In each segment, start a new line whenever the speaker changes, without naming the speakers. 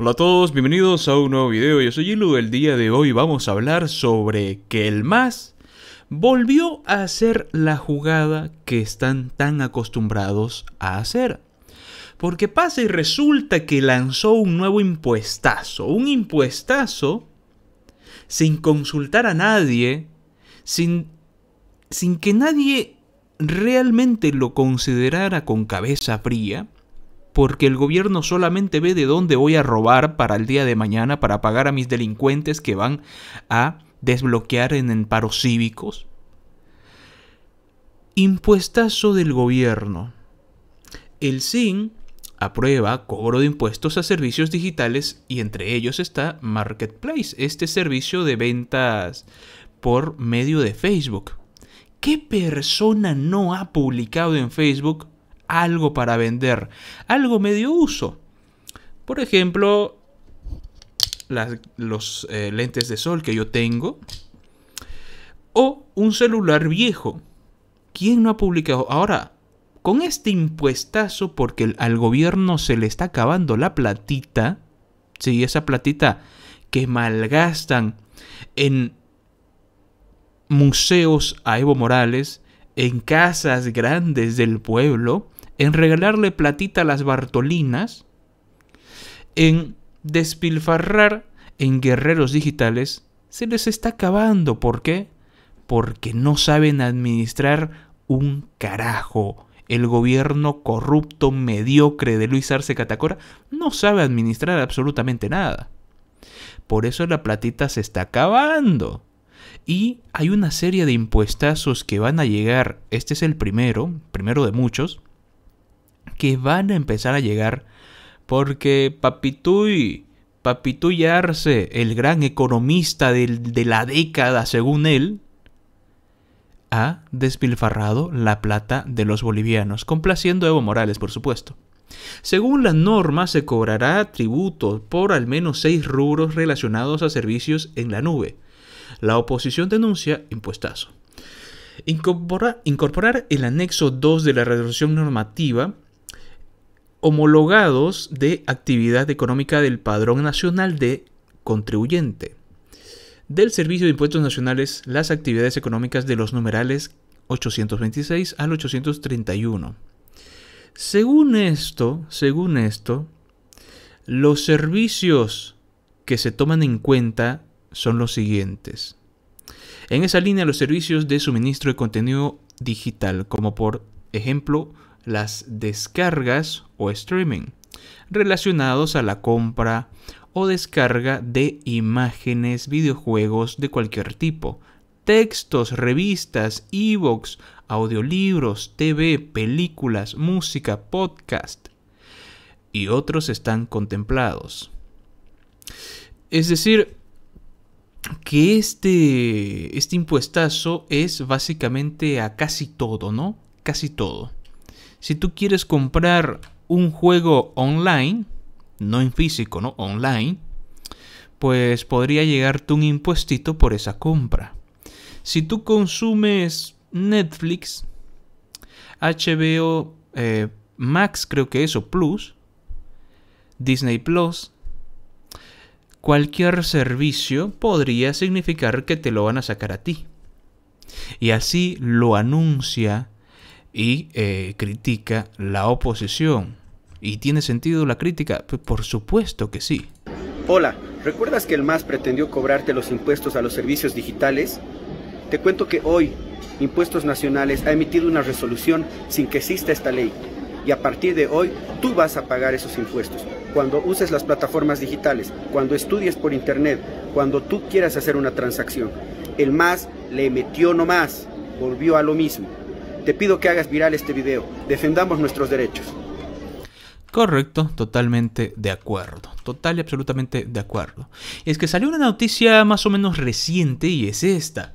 Hola a todos, bienvenidos a un nuevo video, yo soy Yilu, el día de hoy vamos a hablar sobre que el más volvió a hacer la jugada que están tan acostumbrados a hacer. Porque pasa y resulta que lanzó un nuevo impuestazo, un impuestazo sin consultar a nadie, sin que nadie realmente lo considerara con cabeza fría, porque el gobierno solamente ve de dónde voy a robar para el día de mañana, para pagar a mis delincuentes que van a desbloquear en, paros cívicos. Impuestazo del gobierno. El SIN aprueba cobro de impuestos a servicios digitales y entre ellos está Marketplace, este servicio de ventas por medio de Facebook. ¿Qué persona no ha publicado en Facebook algo para vender, algo medio uso. Por ejemplo, los eh, lentes de sol que yo tengo o un celular viejo. ¿Quién no ha publicado? Ahora, con este impuestazo, porque al gobierno se le está acabando la platita, sí, esa platita que malgastan en museos a Evo Morales, en casas grandes del pueblo, en regalarle platita a las Bartolinas, en despilfarrar en guerreros digitales, se les está acabando. ¿Por qué? Porque no saben administrar un carajo. El gobierno corrupto, mediocre de Luis Arce Catacora no sabe administrar absolutamente nada. Por eso la platita se está acabando. Y hay una serie de impuestazos que van a llegar. Este es el primero, primero de muchos, que van a empezar a llegar porque Papituy, Papituy Arce, el gran economista de, la década según él, ha despilfarrado la plata de los bolivianos, complaciendo a Evo Morales, por supuesto. Según la norma, se cobrará tributo por al menos seis rubros relacionados a servicios en la nube. La oposición denuncia impuestazo. incorporar el anexo 2 de la resolución normativa homologados de actividad económica del Padrón Nacional de Contribuyente. Del Servicio de Impuestos Nacionales, las actividades económicas de los numerales 826 al 831. Según esto, según esto, los servicios que se toman en cuenta son los siguientes. En esa línea, los servicios de suministro de contenido digital, como por ejemplo las descargas o streaming, relacionados a la compra o descarga de imágenes, videojuegos de cualquier tipo, textos, revistas, ebooks, audiolibros, TV, películas, música, podcast y otros están contemplados. Es decir, que este, este impuestazo es básicamente a casi todo, ¿no? Casi todo. Si tú quieres comprar un juego online, no en físico, ¿no? Online, pues podría llegarte un impuestito por esa compra. Si tú consumes Netflix, HBO eh, Max, creo que eso, Plus, Disney Plus, cualquier servicio podría significar que te lo van a sacar a ti. Y así lo anuncia y eh, critica la oposición. ¿Y tiene sentido la crítica? Pues, por supuesto que sí.
Hola, ¿recuerdas que el MAS pretendió cobrarte los impuestos a los servicios digitales? Te cuento que hoy Impuestos Nacionales ha emitido una resolución sin que exista esta ley. Y a partir de hoy tú vas a pagar esos impuestos. Cuando uses las plataformas digitales, cuando estudies por internet, cuando tú quieras hacer una transacción. El MAS le metió nomás, volvió a lo mismo. Te pido que hagas viral este video. Defendamos nuestros derechos.
Correcto, totalmente de acuerdo. Total y absolutamente de acuerdo. Es que salió una noticia más o menos reciente y es esta.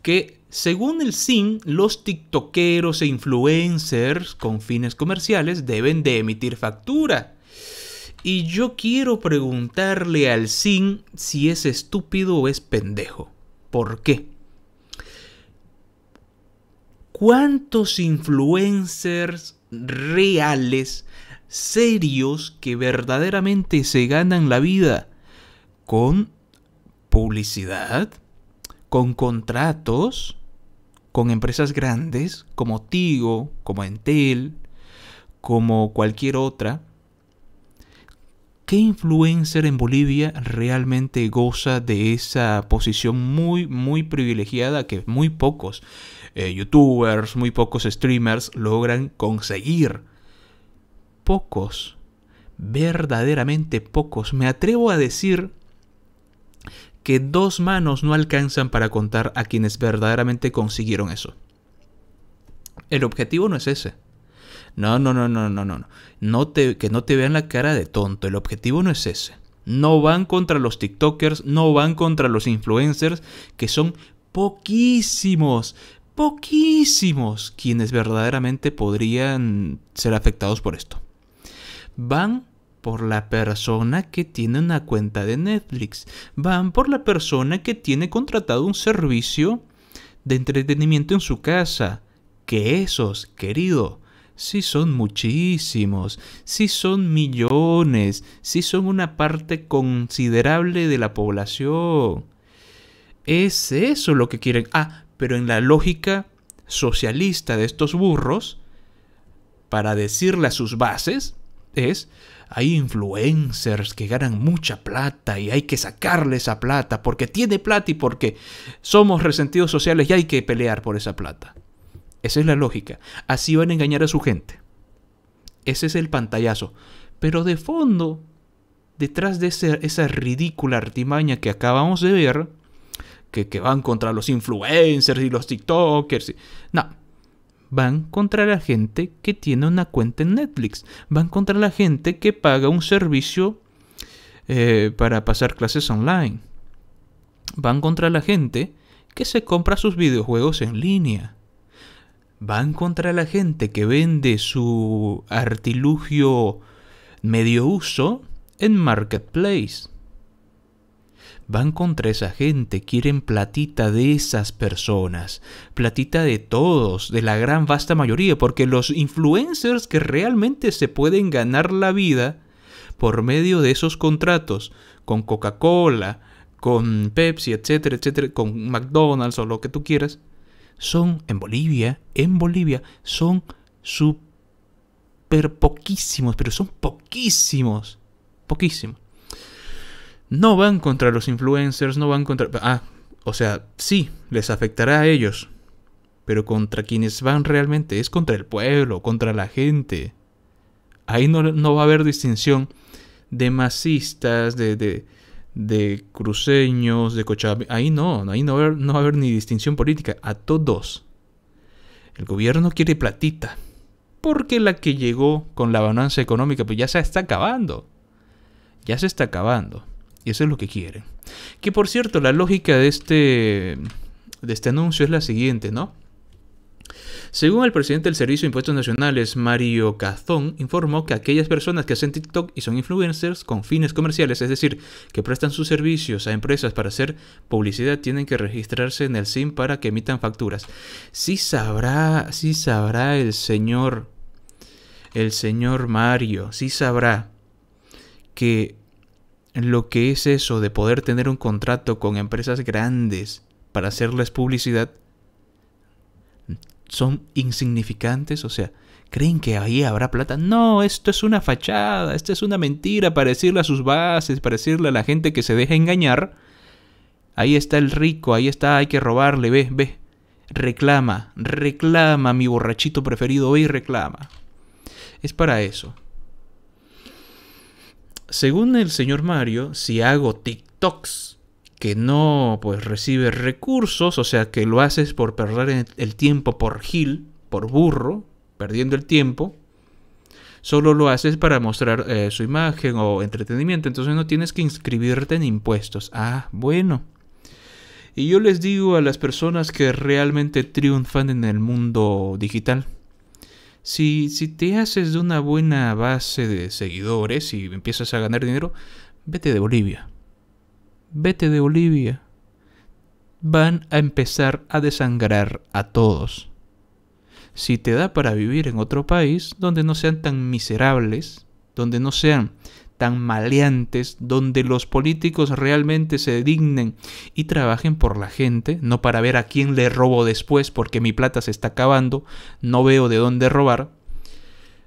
Que según el SIN, los tiktokeros e influencers con fines comerciales deben de emitir factura. Y yo quiero preguntarle al SIN si es estúpido o es pendejo. ¿Por qué? ¿cuántos influencers reales, serios, que verdaderamente se ganan la vida con publicidad, con contratos, con empresas grandes como Tigo, como Entel, como cualquier otra? ¿Qué influencer en Bolivia realmente goza de esa posición muy, muy privilegiada que muy pocos eh, youtubers, muy pocos streamers logran conseguir. Pocos, verdaderamente pocos. Me atrevo a decir que dos manos no alcanzan para contar a quienes verdaderamente consiguieron eso. El objetivo no es ese. No, no, no, no, no, no. no te, que no te vean la cara de tonto. El objetivo no es ese. No van contra los TikTokers, no van contra los influencers, que son poquísimos, poquísimos quienes verdaderamente podrían ser afectados por esto. Van por la persona que tiene una cuenta de Netflix, van por la persona que tiene contratado un servicio de entretenimiento en su casa, que esos, querido, si son muchísimos, si son millones, si son una parte considerable de la población. Es eso lo que quieren. Ah, pero en la lógica socialista de estos burros, para decirle a sus bases, es, hay influencers que ganan mucha plata y hay que sacarle esa plata porque tiene plata y porque somos resentidos sociales y hay que pelear por esa plata. Esa es la lógica. Así van a engañar a su gente. Ese es el pantallazo. Pero de fondo, detrás de esa ridícula artimaña que acabamos de ver, que, van contra los influencers y los TikTokers. No. Van contra la gente que tiene una cuenta en Netflix. Van contra la gente que paga un servicio eh, para pasar clases online. Van contra la gente que se compra sus videojuegos en línea. Van contra la gente que vende su artilugio medio uso en Marketplace Van contra esa gente, quieren platita de esas personas, platita de todos, de la gran vasta mayoría, porque los influencers que realmente se pueden ganar la vida por medio de esos contratos con Coca-Cola, con Pepsi, etcétera, etcétera, con McDonald's o lo que tú quieras, son en Bolivia, en Bolivia, son super poquísimos, pero son poquísimos, poquísimos. No van contra los influencers, no van contra... Ah, o sea, sí, les afectará a ellos. Pero contra quienes van realmente es contra el pueblo, contra la gente. Ahí no, va a haber distinción de masistas, de, de, de cruceños, de cochabamba. Ahí no, ahí no va, a haber, no a haber ni distinción política. A todos. El gobierno quiere platita. Porque la que llegó con la bonanza económica, pues ya se está acabando. Ya se está acabando. Y eso es lo que quieren. Que por cierto, la lógica de este, de este anuncio es la siguiente, ¿no? Según el presidente del Servicio de Impuestos Nacionales, Mario Cazón, informó que aquellas personas que hacen TikTok y son influencers con fines comerciales, es decir, que prestan sus servicios a empresas para hacer publicidad, tienen que registrarse en el SIM para que emitan facturas. Sí sabrá, sí sabrá el señor, el señor Mario, sí sabrá que lo que es eso de poder tener un contrato con empresas grandes para hacerles publicidad son insignificantes, o sea, ¿creen que ahí habrá plata? No, esto es una fachada, esto es una mentira para decirle a sus bases, para decirle a la gente que se deja engañar. Ahí está el rico, ahí está, hay que robarle, ve, ve. Reclama, reclama, mi borrachito preferido, hoy, reclama. Es para eso. Según el señor Mario, si hago TikToks que no pues recibe recursos, o sea que lo haces por perder el tiempo por gil, por burro, perdiendo el tiempo, solo lo haces para mostrar eh, su imagen o entretenimiento, entonces no tienes que inscribirte en impuestos. Ah, bueno. Y yo les digo a las personas que realmente triunfan en el mundo digital, si, te haces de una buena base de seguidores y empiezas a ganar dinero, vete de Bolivia. Vete de Bolivia. Van a empezar a desangrar a todos. Si te da para vivir en otro país donde no sean tan miserables, donde no sean tan maleantes, donde los políticos realmente se dignen y trabajen por la gente, no para ver a quién le robo después porque mi plata se está acabando, no veo de dónde robar,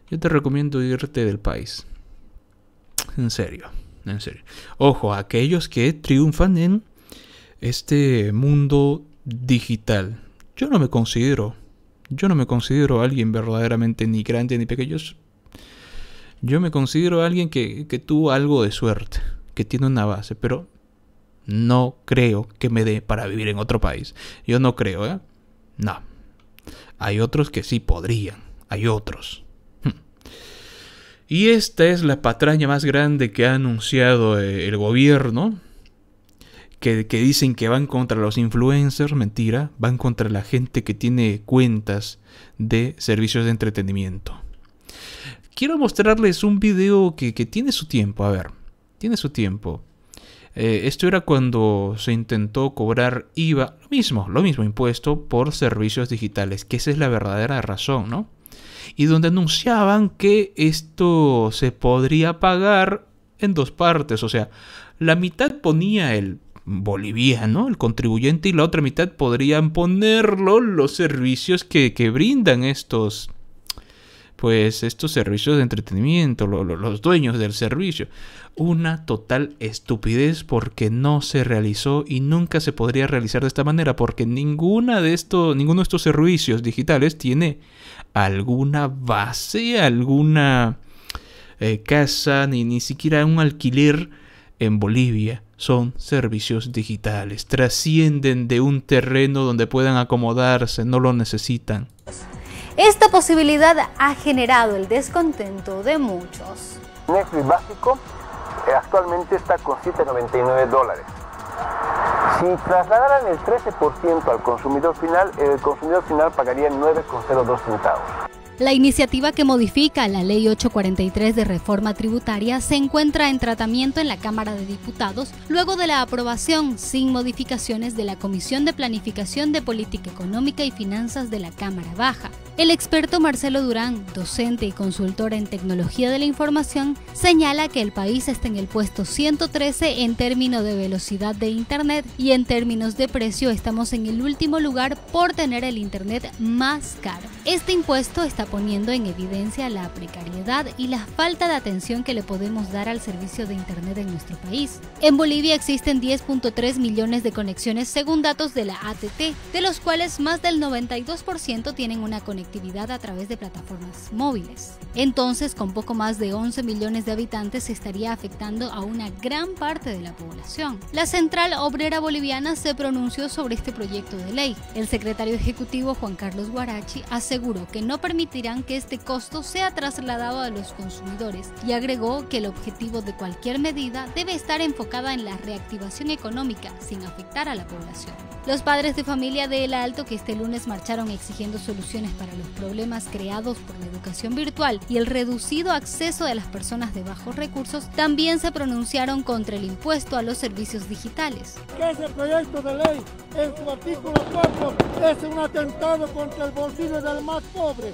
yo te recomiendo irte del país. En serio, en serio. Ojo, aquellos que triunfan en este mundo digital. Yo no me considero, yo no me considero alguien verdaderamente ni grande ni pequeño. Yo me considero alguien que, tuvo algo de suerte, que tiene una base, pero no creo que me dé para vivir en otro país. Yo no creo, ¿eh? No. Hay otros que sí podrían. Hay otros. Hmm. Y esta es la patraña más grande que ha anunciado eh, el gobierno. que, dicen que van contra los influencers, mentira, van contra la gente que tiene cuentas de servicios de entretenimiento quiero mostrarles un video que, tiene su tiempo, a ver, tiene su tiempo. Eh, esto era cuando se intentó cobrar IVA, lo mismo, lo mismo impuesto por servicios digitales, que esa es la verdadera razón, ¿no? Y donde anunciaban que esto se podría pagar en dos partes, o sea, la mitad ponía el boliviano, el contribuyente, y la otra mitad podrían ponerlo los servicios que brindan estos pues estos servicios de entretenimiento, los dueños del servicio. Una total estupidez porque no se realizó y nunca se podría realizar de esta manera porque ninguna de estos, ninguno de estos servicios digitales tiene alguna base, alguna eh, casa, ni, ni siquiera un alquiler en Bolivia son servicios digitales, trascienden de un terreno donde puedan acomodarse, no lo necesitan.
Esta posibilidad ha generado el descontento de muchos. Netflix básico eh, actualmente está con 7,99 dólares. Si trasladaran el 13% al consumidor final, el consumidor final pagaría 9,02 centavos. La iniciativa que modifica la Ley 843 de reforma tributaria se encuentra en tratamiento en la Cámara de Diputados luego de la aprobación sin modificaciones de la Comisión de Planificación de Política Económica y Finanzas de la Cámara Baja. El experto Marcelo Durán, docente y consultor en tecnología de la información, señala que el país está en el puesto 113 en términos de velocidad de Internet y en términos de precio estamos en el último lugar por tener el Internet más caro. Este impuesto está poniendo en evidencia la precariedad y la falta de atención que le podemos dar al servicio de Internet en nuestro país. En Bolivia existen 10.3 millones de conexiones según datos de la ATT, de los cuales más del 92% tienen una conexión actividad a través de plataformas móviles. Entonces, con poco más de 11 millones de habitantes, se estaría afectando a una gran parte de la población. La Central Obrera Boliviana se pronunció sobre este proyecto de ley. El secretario ejecutivo Juan Carlos Guarachi aseguró que no permitirán que este costo sea trasladado a los consumidores y agregó que el objetivo de cualquier medida debe estar enfocada en la reactivación económica sin afectar a la población. Los padres de familia de El Alto que este lunes marcharon exigiendo soluciones para los problemas creados por la educación virtual y el reducido acceso de las personas de bajos recursos, también se pronunciaron contra el impuesto a los servicios digitales. es un atentado contra el bolsillo más pobre.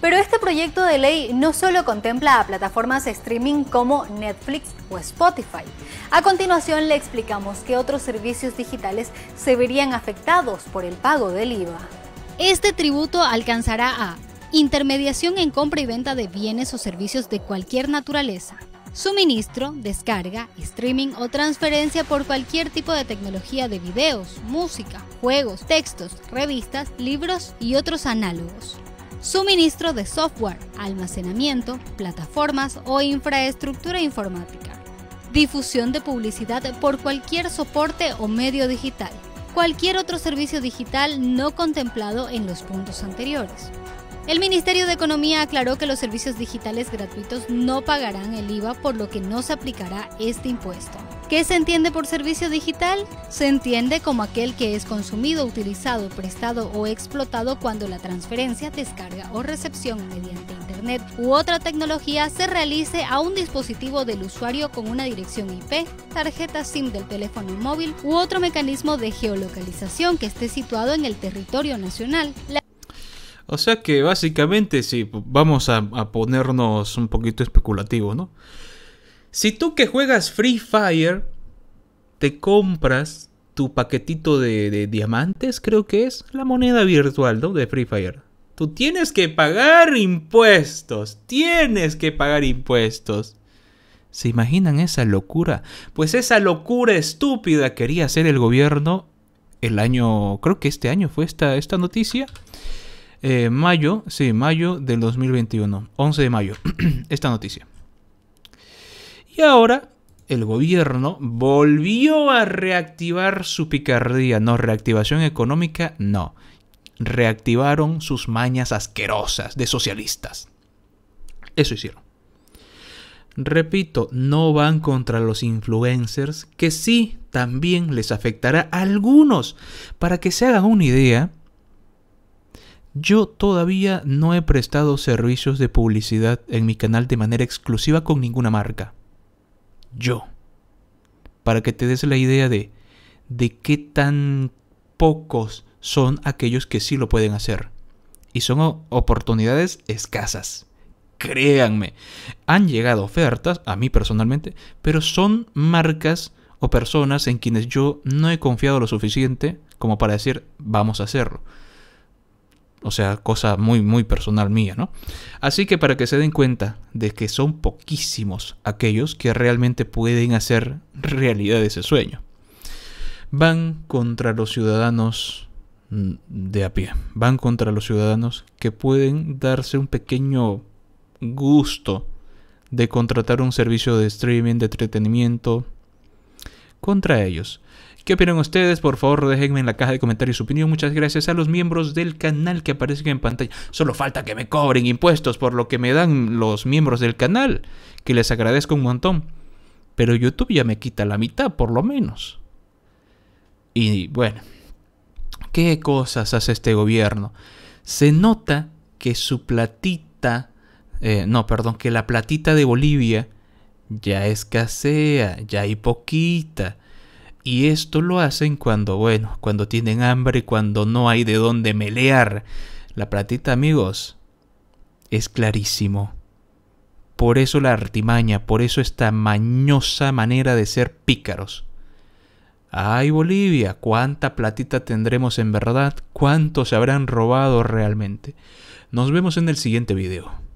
Pero este proyecto de ley no solo contempla a plataformas streaming como Netflix o Spotify. A continuación le explicamos que otros servicios digitales se verían afectados por el pago del IVA. Este tributo alcanzará a intermediación en compra y venta de bienes o servicios de cualquier naturaleza, suministro, descarga, streaming o transferencia por cualquier tipo de tecnología de videos, música, juegos, textos, revistas, libros y otros análogos. Suministro de software, almacenamiento, plataformas o infraestructura informática. Difusión de publicidad por cualquier soporte o medio digital cualquier otro servicio digital no contemplado en los puntos anteriores. El Ministerio de Economía aclaró que los servicios digitales gratuitos no pagarán el IVA, por lo que no se aplicará este impuesto. ¿Qué se entiende por servicio digital? Se entiende como aquel que es consumido, utilizado, prestado o explotado cuando la transferencia, descarga o recepción mediante u otra tecnología se realice a un dispositivo del usuario con una dirección IP, tarjeta SIM del teléfono móvil u otro mecanismo de geolocalización que esté situado en el territorio nacional.
o sea que básicamente si vamos a, ponernos un poquito especulativo, ¿no? Si tú que juegas Free Fire te compras tu paquetito de, diamantes, creo que es la moneda virtual, De Free Fire Tú tienes que pagar impuestos. Tienes que pagar impuestos. ¿Se imaginan esa locura? Pues esa locura estúpida quería hacer el gobierno el año, creo que este año fue esta, esta noticia. Eh, mayo, sí, mayo del 2021, 11 de mayo, esta noticia. Y ahora el gobierno volvió a reactivar su picardía, no reactivación económica, no reactivaron sus mañas asquerosas de socialistas. Eso hicieron. Repito, no van contra los influencers, que sí también les afectará a algunos. Para que se hagan una idea, yo todavía no he prestado servicios de publicidad en mi canal de manera exclusiva con ninguna marca. Yo. Para que te des la idea de, de qué tan pocos son aquellos que sí lo pueden hacer. Y son oportunidades escasas. Créanme, han llegado ofertas, a mí personalmente, pero son marcas o personas en quienes yo no he confiado lo suficiente como para decir vamos a hacerlo. O sea, cosa muy, muy personal mía, ¿no? Así que para que se den cuenta de que son poquísimos aquellos que realmente pueden hacer realidad ese sueño. Van contra los ciudadanos Mm, de a pie. Van contra los ciudadanos que pueden darse un pequeño gusto de contratar un servicio de streaming, de entretenimiento, contra ellos. ¿Qué opinan ustedes? Por favor, déjenme en la caja de comentarios su opinión. Muchas gracias a los miembros del canal que aparecen en pantalla. Solo falta que me cobren impuestos por lo que me dan los miembros del canal, que les agradezco un montón. Pero YouTube ya me quita la mitad, por lo menos. Y bueno. ¿Qué cosas hace este gobierno? Se nota que su platita, eh, no, perdón, que la platita de Bolivia ya escasea, ya hay poquita. Y esto lo hacen cuando, bueno, cuando tienen hambre, cuando no hay de dónde melear. La platita, amigos, es clarísimo. Por eso la artimaña, por eso esta mañosa manera de ser pícaros. Ay Bolivia, cuánta platita tendremos en verdad, cuánto se habrán robado realmente. Nos vemos en el siguiente video.